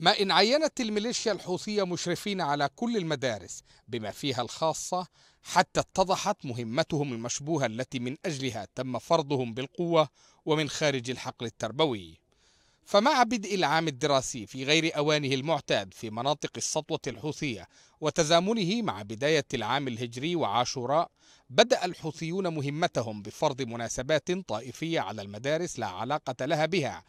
ما إن عينت الميليشيا الحوثية مشرفين على كل المدارس بما فيها الخاصة حتى اتضحت مهمتهم المشبوهة التي من أجلها تم فرضهم بالقوة ومن خارج الحقل التربوي فمع بدء العام الدراسي في غير أوانه المعتاد في مناطق السطوة الحوثية وتزامنه مع بداية العام الهجري وعاشوراء بدأ الحوثيون مهمتهم بفرض مناسبات طائفية على المدارس لا علاقة لها بها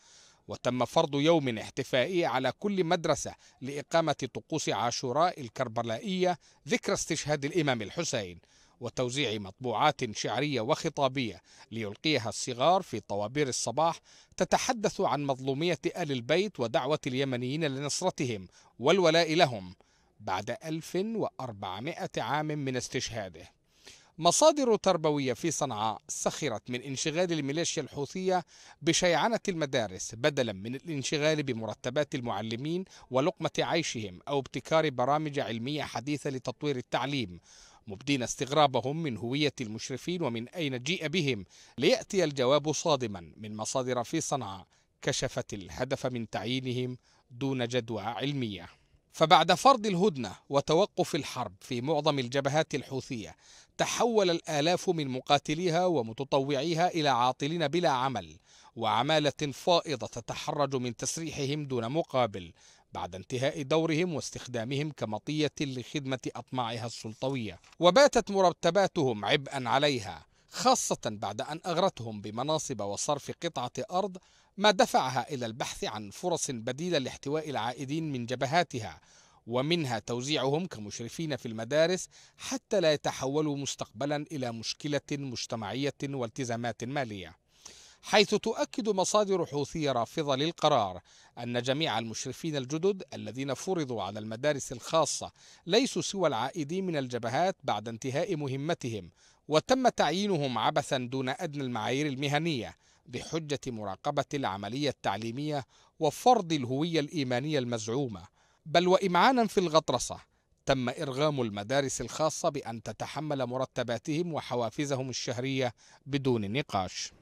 وتم فرض يوم احتفائي على كل مدرسة لإقامة طقوس عاشوراء الكربلائية ذكرى استشهاد الإمام الحسين وتوزيع مطبوعات شعرية وخطابية ليلقيها الصغار في طوابير الصباح تتحدث عن مظلومية آل البيت ودعوة اليمنيين لنصرتهم والولاء لهم بعد 1400 عام من استشهاده مصادر تربوية في صنعاء سخرت من انشغال الميليشيا الحوثية بشيعنة المدارس بدلا من الانشغال بمرتبات المعلمين ولقمة عيشهم أو ابتكار برامج علمية حديثة لتطوير التعليم مبدين استغرابهم من هوية المشرفين ومن أين جيء بهم ليأتي الجواب صادما من مصادر في صنعاء كشفت الهدف من تعيينهم دون جدوى علميه فبعد فرض الهدنة وتوقف الحرب في معظم الجبهات الحوثية تحول الآلاف من مقاتليها ومتطوعيها إلى عاطلين بلا عمل وعمالة فائضة تتحرج من تسريحهم دون مقابل بعد انتهاء دورهم واستخدامهم كمطية لخدمة أطماعها السلطوية وباتت مرتباتهم عبئا عليها خاصة بعد أن أغرتهم بمناصب وصرف قطعة أرض ما دفعها إلى البحث عن فرص بديلة لاحتواء العائدين من جبهاتها ومنها توزيعهم كمشرفين في المدارس حتى لا يتحولوا مستقبلا إلى مشكلة مجتمعية والتزامات مالية حيث تؤكد مصادر حوثية رافضة للقرار أن جميع المشرفين الجدد الذين فرضوا على المدارس الخاصة ليسوا سوى العائدين من الجبهات بعد انتهاء مهمتهم وتم تعيينهم عبثا دون أدنى المعايير المهنية بحجة مراقبة العملية التعليمية وفرض الهوية الإيمانية المزعومة بل وإمعانا في الغطرسة تم إرغام المدارس الخاصة بأن تتحمل مرتباتهم وحوافزهم الشهرية بدون نقاش